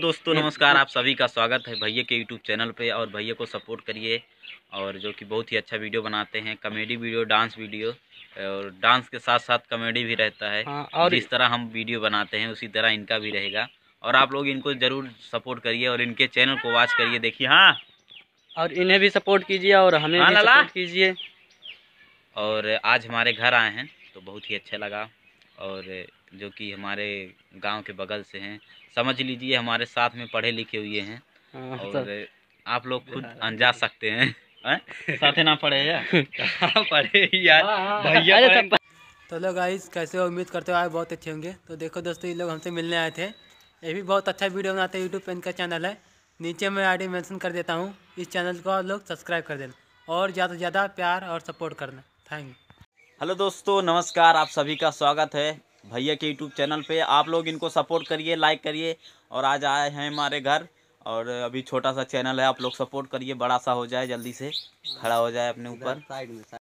दोस्तों नमस्कार आप सभी का स्वागत है भैया के यूट्यूब चैनल पे और भैया को सपोर्ट करिए और जो कि बहुत ही अच्छा वीडियो बनाते हैं कॉमेडी वीडियो डांस वीडियो और डांस के साथ साथ कॉमेडी भी रहता है हाँ, और जिस तरह हम वीडियो बनाते हैं उसी तरह इनका भी रहेगा और आप लोग इनको ज़रूर सपोर्ट करिए और इनके चैनल को वॉच करिए देखिए हाँ और इन्हें भी सपोर्ट कीजिए और हमें हाँ, कीजिए और आज हमारे घर आए हैं तो बहुत ही अच्छा लगा और जो कि हमारे गांव के बगल से हैं समझ लीजिए हमारे साथ में पढ़े लिखे हुए हैं हाँ, और आप लोग खुद हाँ। अनजा सकते हैं साथ ना पढ़े हाँ, पढ़े यार भैया तो लोग आई कैसे हो उम्मीद करते हो आए बहुत अच्छे होंगे तो देखो दोस्तों ये लोग हमसे मिलने आए थे ये भी बहुत अच्छा वीडियो बनाते हैं यूट्यूब पर इनका चैनल है नीचे मैं आईडी मेंशन कर देता हूँ इस चैनल को आप लोग सब्सक्राइब कर देना और ज़्यादा से ज़्यादा प्यार और सपोर्ट करना थैंक यू हेलो दोस्तों नमस्कार आप सभी का स्वागत है भैया के यूट्यूब चैनल पे आप लोग इनको सपोर्ट करिए लाइक करिए और आज आए हैं हमारे घर और अभी छोटा सा चैनल है आप लोग सपोर्ट करिए बड़ा सा हो जाए जल्दी से खड़ा हो जाए अपने ऊपर